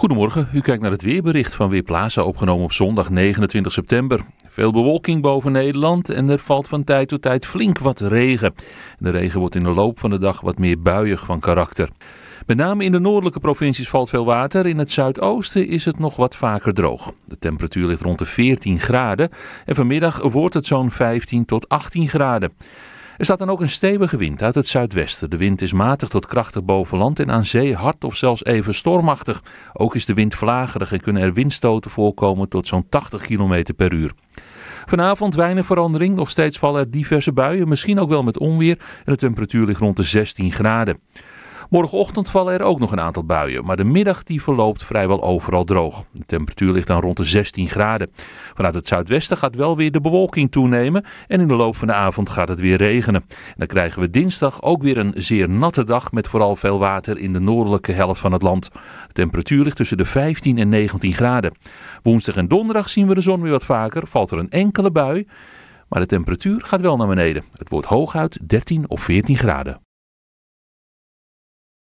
Goedemorgen, u kijkt naar het weerbericht van Weerplaza, opgenomen op zondag 29 september. Veel bewolking boven Nederland en er valt van tijd tot tijd flink wat regen. De regen wordt in de loop van de dag wat meer buiig van karakter. Met name in de noordelijke provincies valt veel water. In het zuidoosten is het nog wat vaker droog. De temperatuur ligt rond de 14 graden en vanmiddag wordt het zo'n 15 tot 18 graden. Er staat dan ook een stevige wind uit het zuidwesten. De wind is matig tot krachtig boven land en aan zee hard of zelfs even stormachtig. Ook is de wind vlagerig en kunnen er windstoten voorkomen tot zo'n 80 km per uur. Vanavond weinig verandering, nog steeds vallen er diverse buien, misschien ook wel met onweer en de temperatuur ligt rond de 16 graden. Morgenochtend vallen er ook nog een aantal buien, maar de middag die verloopt vrijwel overal droog. De temperatuur ligt dan rond de 16 graden. Vanuit het zuidwesten gaat wel weer de bewolking toenemen en in de loop van de avond gaat het weer regenen. dan krijgen we dinsdag ook weer een zeer natte dag met vooral veel water in de noordelijke helft van het land. De temperatuur ligt tussen de 15 en 19 graden. Woensdag en donderdag zien we de zon weer wat vaker, valt er een enkele bui. Maar de temperatuur gaat wel naar beneden. Het wordt hooguit 13 of 14 graden.